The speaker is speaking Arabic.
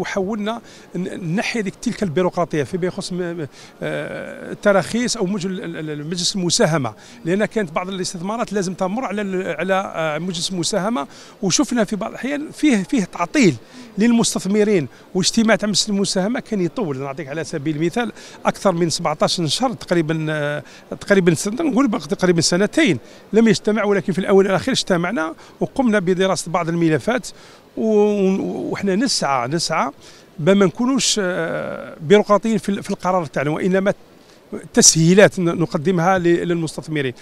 وحاولنا نحي ديك تلك البيروقراطيه فيما يخص التراخيص آه، او مجلس المساهمه لان كانت بعض الاستثمارات لازم تمر على على آه، مجلس المساهمه وشفنا في بعض الاحيان فيه فيه تعطيل للمستثمرين واجتماع تاع مجلس المساهمه كان يطول نعطيك على سبيل المثال اكثر من 17 شهر تقريبا آه، تقريبا نقول تقريبا سنتين لم يجتمع ولكن في الاول والاخير اجتمعنا وقمنا بدراسه بعض الملفات و وحنا نسعى نسعى بما نكونوش آه، بيروقراطيين في القرار تاعنا وانما تسهيلات نقدمها للمستثمرين